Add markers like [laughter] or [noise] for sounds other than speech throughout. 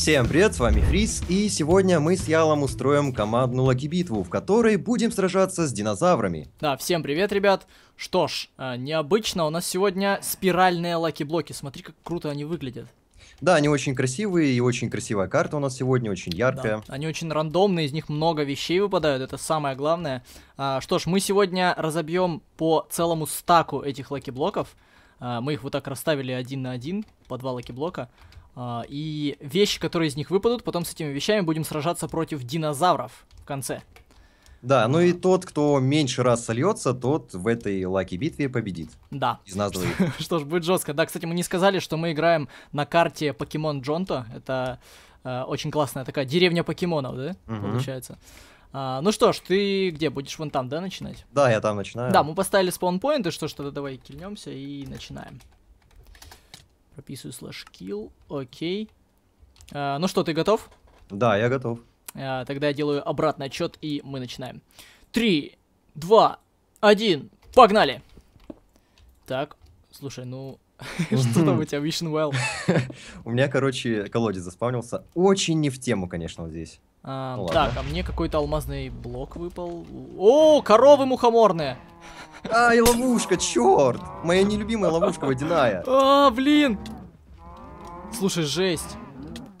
Всем привет, с вами Хрис, и сегодня мы с Ялом устроим командную лаки-битву, в которой будем сражаться с динозаврами. Да, всем привет, ребят. Что ж, э, необычно, у нас сегодня спиральные лаки-блоки, смотри, как круто они выглядят. Да, они очень красивые, и очень красивая карта у нас сегодня, очень яркая. Да, они очень рандомные, из них много вещей выпадают, это самое главное. А, что ж, мы сегодня разобьем по целому стаку этих лаки-блоков. А, мы их вот так расставили один на один, по два лаки-блока. А, и вещи, которые из них выпадут, потом с этими вещами будем сражаться против динозавров в конце. Да, ну и а. тот, кто меньше раз сольется, тот в этой лаки битве победит. Да. Из нас двоих. [laughs] Что ж, будет жестко. Да, кстати, мы не сказали, что мы играем на карте Покемон Джонто. Это э, очень классная такая деревня покемонов, да, угу. получается. А, ну что ж, ты где будешь? Вон там, да, начинать? Да, я там начинаю. Да, мы поставили спаунпоинты, что ж, тогда давай кильнемся и начинаем. Прописываю слэш kill. Окей. А, ну что, ты готов? Да, я готов. А, тогда я делаю обратный отчет, и мы начинаем. Три, два, один, погнали! Так, слушай, ну... [laughs] Что там у тебя, Vision Well? [laughs] У меня, короче, колодец заспавнился. Очень не в тему, конечно, вот здесь. А, ну, так, ладно. а мне какой-то алмазный блок выпал. О, коровы мухоморные! Ай, ловушка, черт! Моя нелюбимая ловушка водяная. [laughs] А, блин! Слушай, жесть.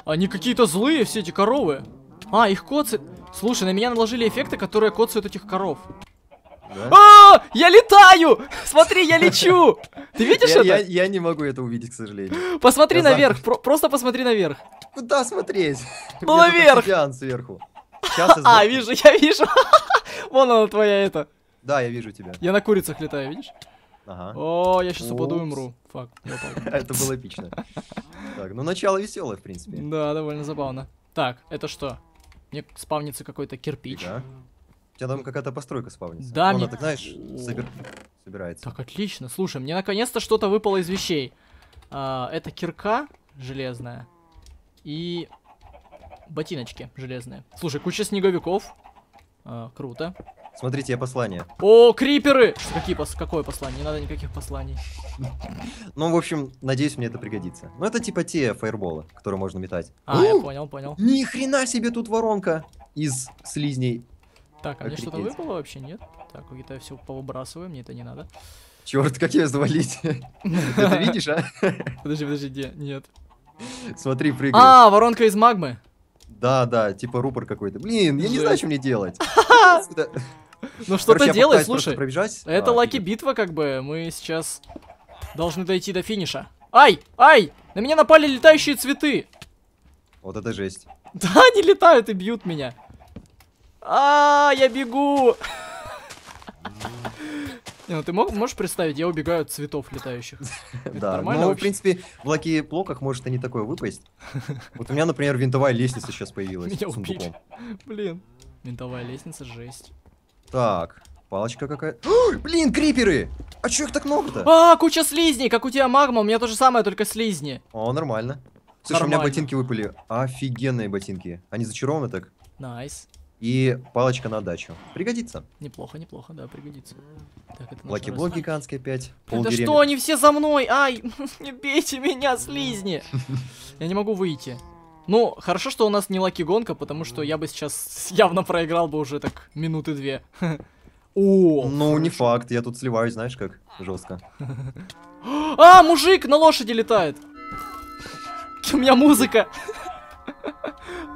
Они какие-то злые, все эти коровы. А, их коцы... Слушай, на меня наложили эффекты, которые коцают этих коров. О, а, я летаю! Смотри, я лечу! Ты видишь это? Я не могу это увидеть, к сожалению. Посмотри наверх, просто посмотри наверх. Куда смотреть? [laughs] Ну наверх! сверху. [laughs] А, вижу, я вижу. [laughs] Вон она твоя это. Да, я вижу тебя. Я на курицах летаю, видишь? Ага. О, я сейчас упаду и умру. Фак. Это было эпично. Так, ну начало веселое, в принципе. Да, довольно забавно. Так, это что? Мне спавнится какой-то кирпич тебя там какая-то постройка спавнится. Да, мне... ты знаешь, собир... собирается. Так, отлично. Слушай, мне наконец-то что-то выпало из вещей. А, это кирка железная и ботиночки железные. Слушай, куча снеговиков. А, круто. Смотрите, я послание. О, криперы! какие пос... Какое послание? Не надо никаких посланий. [laughs] Ну, в общем, надеюсь, мне это пригодится. Ну, это типа те фаерболы, которые можно метать. А, я понял, понял. Ни хрена себе тут воронка из слизней. Так, а мне что-то выпало вообще, нет? Так, какие-то все повыбрасываю, мне это не надо. Черт, как я завалить? [laughs] Это видишь, а? Подожди, подожди, где? Нет. Смотри, прыгай. А, воронка из магмы. Да, да, типа рупор какой-то. Блин, я не знаю, что мне делать. [laughs] Ну что-то делай, слушай. Это а, лаки битва, как бы. Мы сейчас должны дойти до финиша. Ай, ай! На меня напали летающие цветы! Вот это жесть. [laughs] Да, они летают и бьют меня. А, я бегу! Не, ну ты мог, можешь представить, я убегаю от цветов летающих. [laughs] Да, ну, в принципе, в лаки плоках может и не такое выпасть. Вот у меня, например, винтовая лестница сейчас появилась. Меня убили. Блин. Винтовая лестница, жесть. Так, палочка какая-то. Блин, криперы! А чё их так много-то? А, куча слизней, как у тебя магма, у меня то же самое, только слизни. О, нормально. Слушай, у меня ботинки выпали. Офигенные ботинки. Они зачарованы так? Найс. Nice и палочка на дачу. Пригодится. Неплохо, неплохо, да, пригодится. Лаки-блок гигантский опять. Пол да что, они все за мной? Ай, [laughs] не бейте меня, слизни. Я не могу выйти. Ну, хорошо, что у нас не лаки-гонка, потому что я бы сейчас явно проиграл бы уже так минуты две. [laughs] О, ну, не факт, я тут сливаюсь, знаешь как, жестко. [gasps] А, мужик на лошади летает. [laughs] У меня музыка.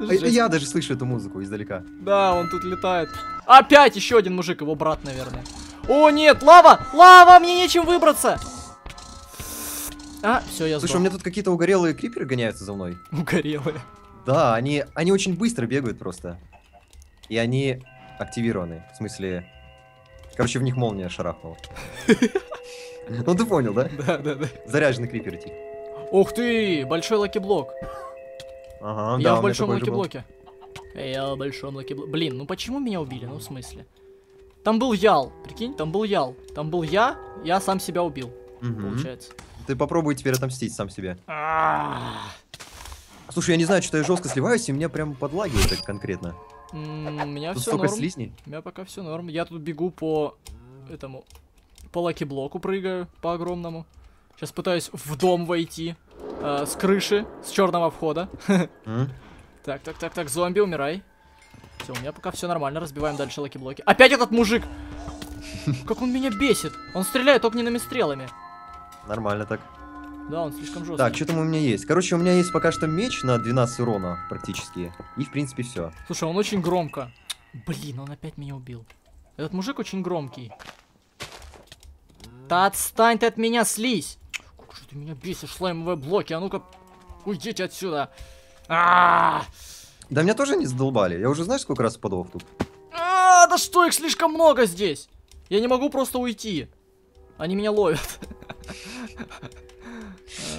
Жесть. А я даже слышу эту музыку издалека. Да, он тут летает. Опять еще один мужик, его брат, наверное. О, нет, лава! Лава! Мне нечем выбраться! А, все, я сдох. Слушай, у меня тут какие-то угорелые криперы гоняются за мной. Угорелые? Да, они, они очень быстро бегают просто. И они активированы. В смысле... Короче, в них молния шарахнула. [laughs] Ну ты понял, да? Да, да, да. Заряженный крипер идти. Типа. Ух ты, большой лаки блок. Ага, Я да, в большом лакиблоке. Я в большом лакиблоке. Блин, ну почему меня убили? Ну в смысле? Там был Ял, прикинь, там был Ял. Там был я, я сам себя убил, угу. получается. Ты попробуй теперь отомстить сам себе. Слушай, я не знаю, что я жестко сливаюсь, и меня прям подлагивает так конкретно. У меня все столько норм. слизней. У меня пока все норм. Я тут бегу по этому, по лаки-блоку прыгаю, по огромному. Сейчас пытаюсь в дом войти э, с крыши, с черного входа. Так, так, так, так, зомби, умирай. Все, у меня пока все нормально, разбиваем дальше лаки-блоки. Опять этот мужик! Как он меня бесит! Он стреляет огненными стрелами. Нормально так. Да, он слишком жесткий. Так, что там у меня есть? Короче, у меня есть пока что меч на 12 урона практически. И, в принципе, все. Слушай, он очень громко. Блин, он опять меня убил. Этот мужик очень громкий. Да отстань ты от меня, слизь! Ты меня бесишь, слаймовые блоки, а ну-ка, уйдите отсюда. А -а -а да меня тоже не задолбали, я уже знаешь, сколько раз подвох тут. А, да что, их слишком много здесь. Я не могу просто уйти. Они меня ловят.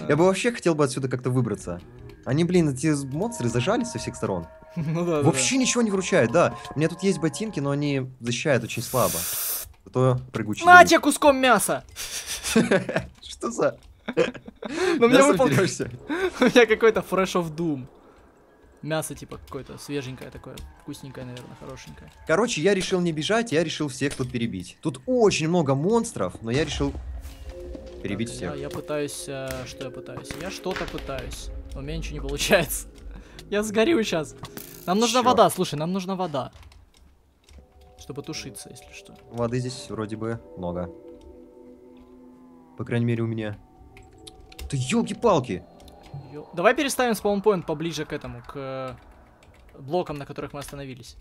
Я бы вообще хотел бы отсюда как-то выбраться. Они, блин, эти монстры зажали со всех сторон. [laughs] Ну да. Вообще да. ничего не вручают, да. У меня тут есть ботинки, но они защищают очень слабо. Зато прыгучий. На тебе куском мяса! [laughs] Что за... Но мне выпал... [laughs] У меня какой-то Fresh of Doom. Мясо типа какое-то свеженькое такое, вкусненькое, наверное, хорошенькое. Короче, я решил не бежать, я решил всех тут перебить. Тут очень много монстров, но я решил перебить так, всех. Я, я пытаюсь... Э, что я пытаюсь? Я что-то пытаюсь, но у меня ничего не получается. [laughs] Я сгорю сейчас. Нам нужна Черт. вода, слушай, нам нужна вода. Чтобы тушиться, если что. Воды здесь вроде бы много. По крайней мере, у меня. Да елки-палки. Ё... Давай переставим спаунпоинт поближе к этому, к э, блокам, на которых мы остановились.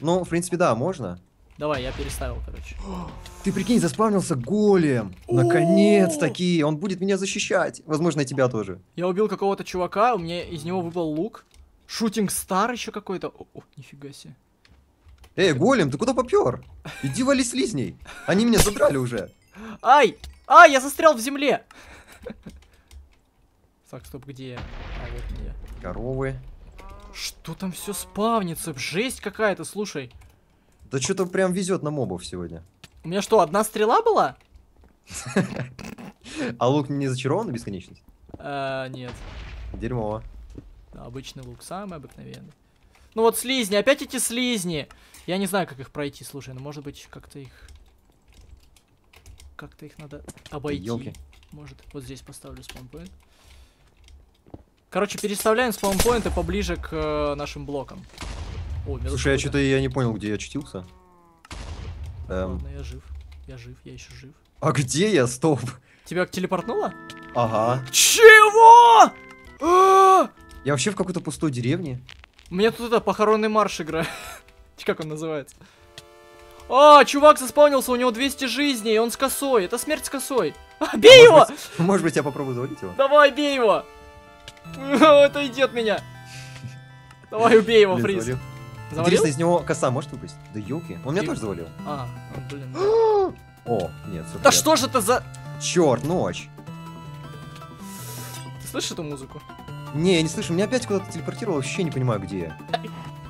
Ну, в принципе, да, можно. Давай, я переставил, короче. [gasps] Ты прикинь, заспавнился голем. Наконец-таки. Он будет меня защищать. Возможно, и тебя тоже. Я убил какого-то чувака, у меня из него выпал лук. Шутинг стар еще какой-то. О, нифига себе. Эй, голем, ты куда попер? Иди вали слизней. Они меня забрали уже. Ай! Ай, я застрял в земле! [laughs] Так, стоп, где я? А, вот где. Коровы. Что там все спавнится? Жесть какая-то, слушай. Да что-то прям везет на мобов сегодня. У меня что, одна стрела была? [laughs] А лук не зачарован на бесконечность? А, нет. Дерьмово. Обычный лук, самый обыкновенный. Ну вот слизни, опять эти слизни. Я не знаю, как их пройти, слушай, ну может быть как-то их... Как-то их надо обойти. Может, вот здесь поставлю спаунпоинт. Короче, переставляем спаунпоинты поближе к э, нашим блокам. О, Слушай, я что-то я не понял, где я очутился. Эм... Ладно, я жив. Я жив, я еще жив. А где я? Стоп. Тебя телепортнуло? Ага. Чего? А -а -а! Я вообще в какой-то пустой деревне. У меня тут это похоронный марш игра. [laughs] как он называется? А, чувак заспаунился, у него 200 жизней, он с косой. Это смерть с косой. А, бей а, его! Может быть, может быть, я попробую завалить его? Давай, бей его! [laughs] Отойди от меня. Давай, убей его, Фриз. Завалил. Интересно, из него коса может выпасть? Да елки. Он меня тоже завалил. А, ну, блин. [gasps] О, нет, Да что же это за... Черт, ночь. Ты слышишь эту музыку? Не, я не слышу. Меня опять куда-то телепортировал. вообще не понимаю, где я.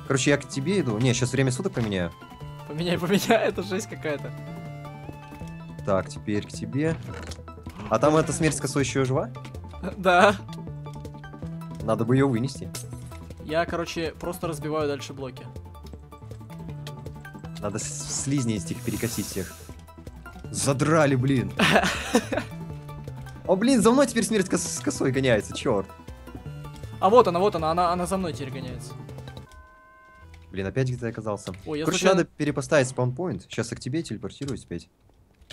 Короче, я к тебе иду. Не, сейчас время суток поменяю. Поменяй, поменяй, [laughs] это жесть какая-то. Так, теперь к тебе. А там эта смерть с косой еще жива? Да. Надо бы ее вынести. Я, короче, просто разбиваю дальше блоки. Надо слизни из них перекосить всех. Задрали, блин. [laughs] О, блин, за мной теперь смерть кос с косой гоняется, черт. А вот она, вот она, она, она за мной теперь гоняется. Блин, опять где-то оказался. Ой, я Короче, случайно... надо перепоставить спаунпоинт. Сейчас я к тебе телепортируюсь, опять.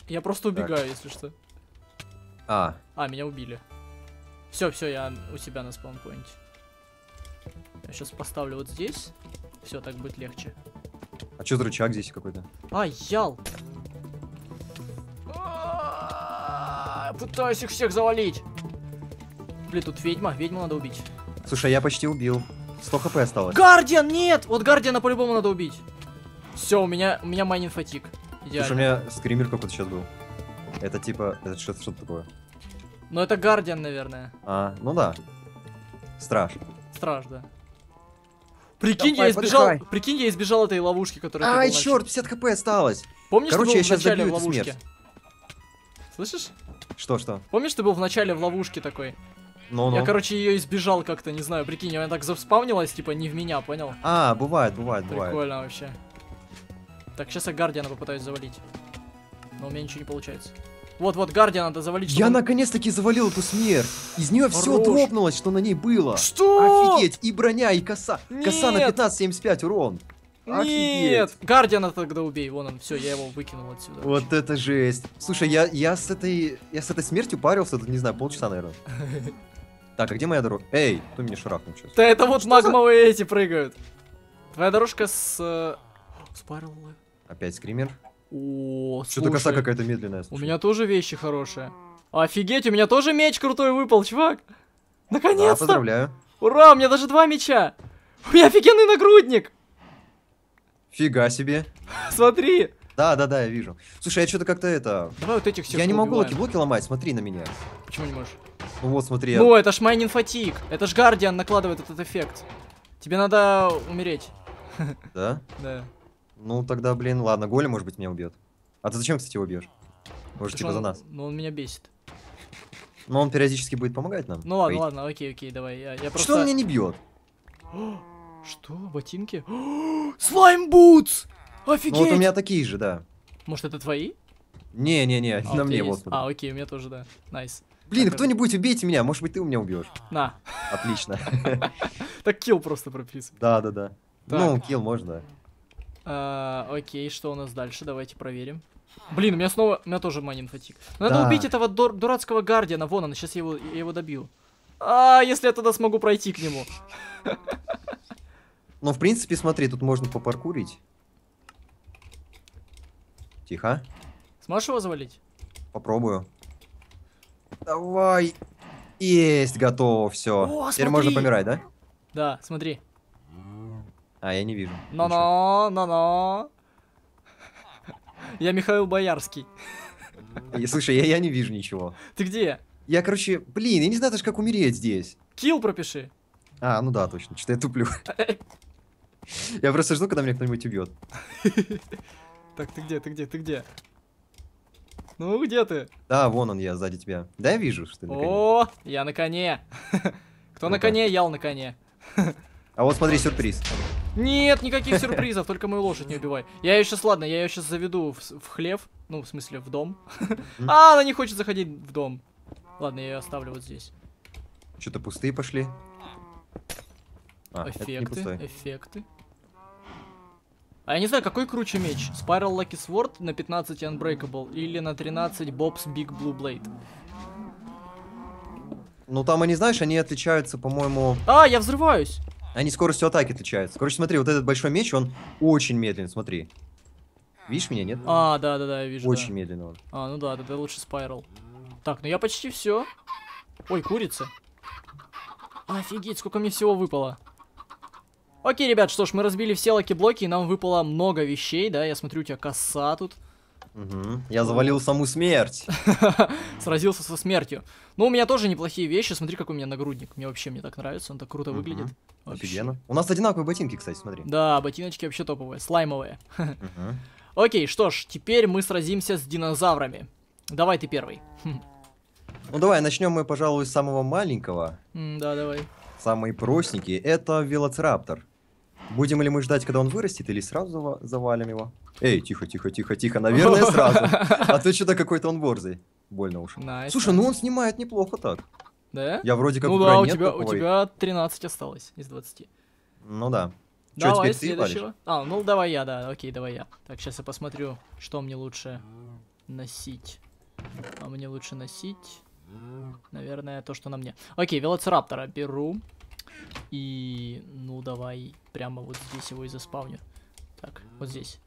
Я просто убегаю, так. если что. А. А, меня убили. Все, все, я у тебя на спаунпоинте. Я сейчас поставлю вот здесь. Все, так будет легче. А что за рычаг здесь какой-то? А, ял! А, пытаюсь их всех завалить. Блин, тут ведьма. Ведьму надо убить. Слушай, я почти убил. 100 хп осталось. Гардиан, нет! Вот Гардиана по-любому надо убить. Все, у меня, у меня майнинг фатик. Идеально. Слушай, у меня скример какой-то сейчас был. Это типа, это что-то такое. Но ну, это Гардиан, наверное. А, ну да. Страж. Страж, да. Прикинь, Давай, я избежал. Подыхай. Прикинь, я избежал этой ловушки, которая. Ай, типа черт, 50 хп осталось. Помнишь, Короче, ты был я в начале в ловушке? Слышишь? Что, что? Помнишь, ты был в начале в ловушке такой? Ну, ну. Я, короче, ее избежал как-то, не знаю, прикинь, она так заспавнилась, типа, не в меня, понял? А, бывает, бывает, бывает. Прикольно вообще. Так, сейчас я Гардиана попытаюсь завалить. Но у меня ничего не получается. Вот-вот, Гардиан надо завалить. Я наконец-таки завалил эту смерть. Из нее все дропнулось, что на ней было. Что? Офигеть, и броня, и коса. Нет. Коса на 15,75 урон. Офигеть. Нет, Гардиана тогда убей, вон он, все, я его выкинул отсюда. Вот это жесть. Слушай, я, я с этой, я с этой смертью парился, тут, не знаю, полчаса, наверное. [laughs] Так, а где моя дорога? Эй, кто меня шарахнул сейчас? Да это вот магмовые эти прыгают. Твоя дорожка с... Э, с Опять скример. Что-то коса какая-то медленная. Слушай. У меня тоже вещи хорошие. Офигеть, у меня тоже меч крутой выпал, чувак. Наконец-то. Да, поздравляю. Ура, у меня даже два меча. У меня офигенный нагрудник. Фига себе. [laughs] Смотри. Да, да, да, я вижу. Слушай, я что-то как-то это... Давай вот этих всех Я не могу убиваем. блоки ломать, смотри на меня. Почему не можешь? Ну вот, смотри. Я... это ж майнин фатик. Это ж Гардиан накладывает этот эффект. Тебе надо умереть. Да? [laughs] Да. Ну тогда, блин, ладно, Голя, может быть, меня убьет. А ты зачем, кстати, его бьешь? Может, типа он, за нас. Ну он меня бесит. Но он периодически будет помогать нам. Ну ладно, ладно, окей, окей, давай. Я, я просто... Что он меня не бьет? [gasps] Что? Ботинки? [gasps] Слайм бутс! Офигеть! Ну, вот у меня такие же, да. Может, это твои? Не-не-не, а, на мне вот. А, окей, у меня тоже, да. Найс. Блин, кто-нибудь убейте меня, может быть, ты у меня убьешь. На. Отлично. [laughs] Так килл просто прописывай. Да-да-да. Ну, килл можно, а, окей, что у нас дальше? Давайте проверим. Блин, у меня снова... У меня тоже манин фатик. Надо да. убить этого дур... дурацкого гардиана. Вон он, сейчас я его, я его добью. А, если я тогда смогу пройти к нему. Ну, в принципе, смотри, тут можно попаркурить. Тихо. Сможешь его завалить? Попробую. Давай. Есть, готово, все. Теперь можно помирать, да? Да, смотри. А, я не вижу. Но-но, но-но. Я Михаил Боярский. Слушай, я, я не вижу ничего. Ты где? Я, короче, блин, я не знаю даже, как умереть здесь. Килл пропиши. А, ну да, точно, что-то я туплю. Э, э. Я просто жду, когда меня кто-нибудь убьет. [laughs] Так, ты где, ты где, ты где? Ну, где ты? Да, вон он я, сзади тебя. Да, я вижу, что ты на коне. О, я на коне. [laughs] Кто ну на коне, я на коне. [laughs] А вот смотри, сюрприз. Нет, никаких сюрпризов, только мою лошадь не убивай. Я ее сейчас, ладно, я ее сейчас заведу в, в хлев, ну, в смысле, в дом. А, она не хочет заходить в дом. Ладно, я ее оставлю вот здесь. Что-то пустые пошли. А, эффекты, эффекты. А я не знаю, какой круче меч? Spiral Lucky Sword на 15 Unbreakable или на 13 Bob's Big Blue Blade? Ну там, они, знаешь, они отличаются, по-моему... А, я взрываюсь! Они скоростью атаки отличаются. Короче, смотри, вот этот большой меч, он очень медленный, смотри. Видишь меня, нет? А, да-да-да, я вижу. Очень да. медленно он. А, ну да, тогда лучше спайрал. Так, ну я почти все. Ой, курица. Офигеть, сколько мне всего выпало. Окей, ребят, что ж, мы разбили все лаки-блоки, и нам выпало много вещей, да, я смотрю, у тебя коса тут. Угу. Я завалил саму смерть. [laughs] Сразился со смертью. Ну, у меня тоже неплохие вещи. Смотри, какой у меня нагрудник. Мне вообще мне так нравится, он так круто угу. выглядит. Вообще. У нас одинаковые ботинки, кстати, смотри. Да, ботиночки вообще топовые, слаймовые. Угу. [laughs] Окей, что ж, теперь мы сразимся с динозаврами. Давай ты первый. [laughs] Ну давай, начнем мы, пожалуй, с самого маленького. Да, давай. Самый простенький. Это велоцираптор. Будем ли мы ждать, когда он вырастет, или сразу завалим его? Эй, тихо, тихо, тихо, тихо. Наверное, [laughs] сразу. А то что-то какой-то он борзый. Больно уж. Nice. Слушай, ну он снимает неплохо так. Да? Я вроде как Ну да, у тебя, у тебя 13 осталось из 20. Ну да. Чё, давай теперь следующего. а, ну давай я, да, окей, давай я. Так, сейчас я посмотрю, что мне лучше носить. А мне лучше носить, наверное, то, что на мне. Окей, велоцираптора беру. И, ну, давай прямо вот здесь его и заспавню. Так, вот здесь.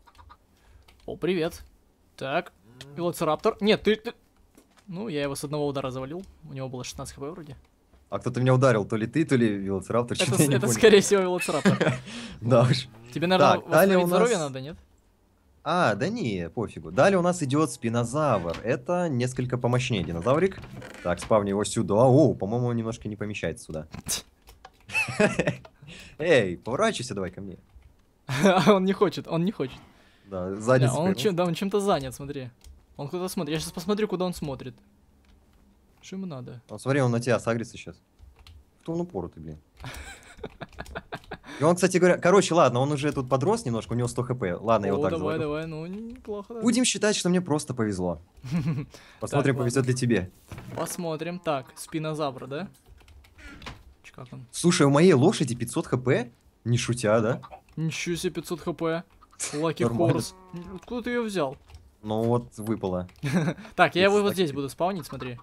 О, привет. Так, велоцираптор. Нет, ты, ты... Ну, я его с одного удара завалил. У него было 16 хп вроде. А кто-то меня ударил, то ли ты, то ли велоцираптор. Это, это понял. скорее всего велоцираптор. [laughs] Да уж. Тебе, наверное, здоровье надо, нет? А, да не, пофигу. Далее у нас идет спинозавр. Это несколько помощнее динозаврик. Так, спавни его сюда. О, по-моему, он немножко не помещается сюда. [laughs] [laughs] Эй, поворачивайся давай ко мне. [laughs] Он не хочет, он не хочет. Да, занят. Он ну. чем, да, он чем-то занят, смотри. Он куда смотрит. Я сейчас посмотрю, куда он смотрит. Что ему надо? А, смотри, он на тебя сагрится сейчас. Кто он упоротый, блин. И он, кстати говоря, короче, ладно, он уже тут подрос немножко, у него 100 хп. Ладно, я его так давай, давай, ну неплохо. Будем считать, что мне просто повезло. [laughs] Посмотрим, повезет ли тебе. Посмотрим. Так, спинозавр, да? Как Слушай, у моей лошади 500 хп, не шутя, да? Ничего себе 500 хп. Лаки Хорс. Откуда ты ее взял? Ну вот, выпало. [laughs] Так, я его вот здесь буду спаунить, смотри.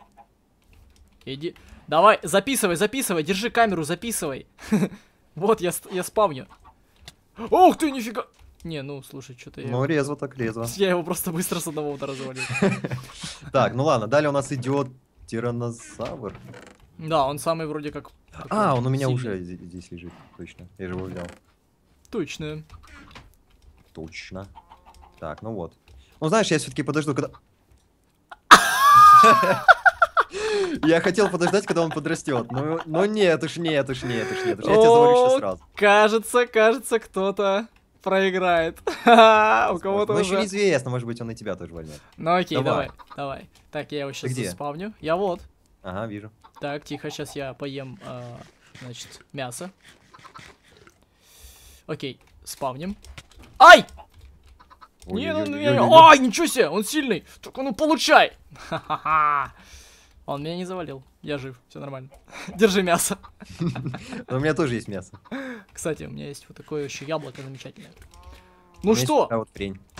Иди. Давай, записывай, записывай, держи камеру, записывай. [laughs] Вот, я, я спавню. Ох ты, нифига! Не, ну, слушай, что-то я... Ну, резво так, резво. [laughs] Я его просто быстро с одного удара завалил. Так, ну ладно, далее у нас идет тиранозавр. Да, он самый вроде как... А, он у меня уже здесь лежит, точно. Я же его взял. Точно. Точно. Так, ну вот. Ну знаешь, я все-таки подожду, когда... [laughs] Я хотел подождать, когда он подрастет. Но, но нет уж, нет уж, нет уж, нет уж. Я тебя завалю сейчас сразу. Кажется, кажется, кто-то проиграет. [laughs] У кого-то ну, уже... еще неизвестно, может быть, он и тебя тоже возьмет. Ну окей, давай, давай. Так, я его сейчас спавню, Я вот. Ага, вижу. Так, тихо, сейчас я поем, э, значит, мясо. Окей, спавним. Ай! Ой, не, ой, ну, ой, не, не, ай, ничего себе, он сильный. Только ну получай. ха Он меня не завалил. Я жив, все нормально. [laughs] Держи мясо. [laughs] У меня тоже есть мясо. Кстати, у меня есть вот такое еще яблоко замечательное. Ну что?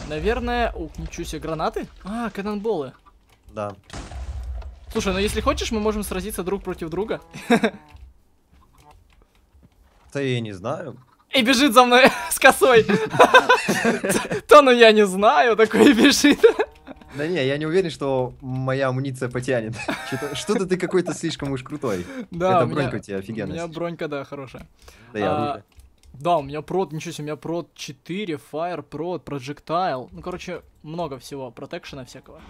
Наверное, ух, ничего себе, гранаты? А, канонболы. Да. Слушай, ну если хочешь, мы можем сразиться друг против друга. Да я не знаю. И бежит за мной [laughs] с косой. [laughs] То, ну я не знаю, такой бежит. Да не, я не уверен, что моя амуниция потянет. Что-то ты какой-то слишком уж крутой. Да, Это бронька у тебя офигенная. У меня бронька, да, хорошая. Да я а, да, у меня прод, ничего себе, у меня прод 4, Fire прод, Projectile. Ну, короче, много всего, протекшена всякого.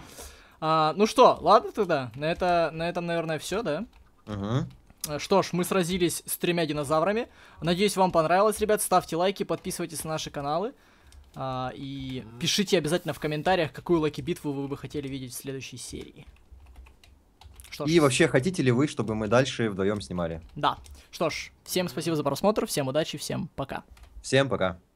А, ну что, ладно тогда. На, это, на этом, наверное, все, да? Ага. Э, что ж, мы сразились с тремя динозаврами. Надеюсь, вам понравилось, ребят. Ставьте лайки, подписывайтесь на наши каналы. А, и пишите обязательно в комментариях, какую лаки-битву вы бы хотели видеть в следующей серии. Что и вообще, хотите ли вы, чтобы мы дальше вдвоем снимали? Да. Что ж, всем спасибо за просмотр, всем удачи, всем пока. Всем пока.